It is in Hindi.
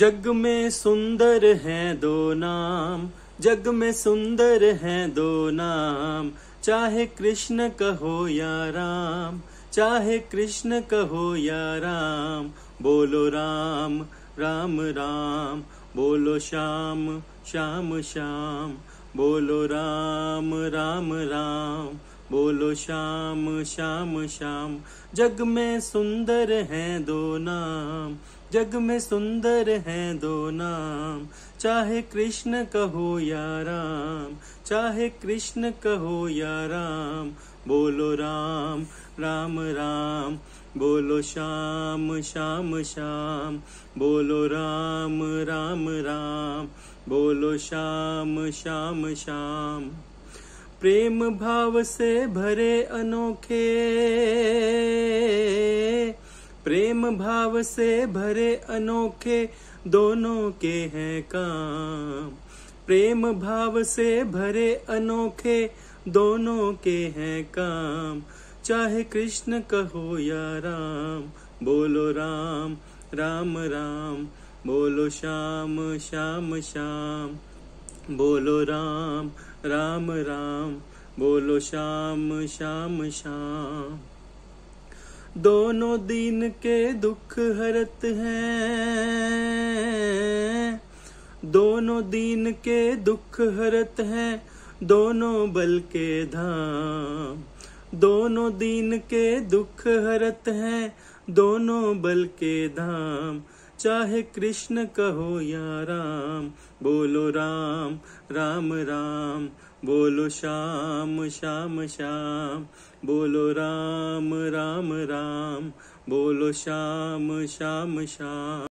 जग में सुंदर हैं दो नाम जग में सुंदर हैं दो नाम चाहे कृष्ण कहो या राम चाहे कृष्ण कहो या राम बोलो राम राम राम बोलो श्याम श्याम श्याम बोलो राम राम राम बोलो श्याम श्याम श्याम जग में सुंदर है दो नाम जग में सुंदर है दो नाम चाहे कृष्ण कहो या राम चाहे कृष्ण कहो या राम बोलो राम राम राम बोलो श्याम श्याम श्याम बोलो राम राम राम बोलो श्याम श्याम श्याम प्रेम भाव से भरे अनोखे प्रेम भाव से भरे अनोखे दोनों के हैं काम प्रेम भाव से भरे अनोखे दोनों के हैं काम चाहे कृष्ण कहो या राम बोलो राम राम राम बोलो श्याम श्याम श्याम बोलो राम राम राम बोलो श्याम श्याम श्याम दोनों दिन के दुख हरत हैं दोनों दिन के दुख हरत हैं दोनों बल के धाम दोनों दिन के दुख हरत हैं दोनों बल के धाम चाहे कृष्ण कहो या राम बोलो राम राम राम बोलो श्याम श्याम श्याम बोलो राम राम राम बोलो श्याम श्याम श्याम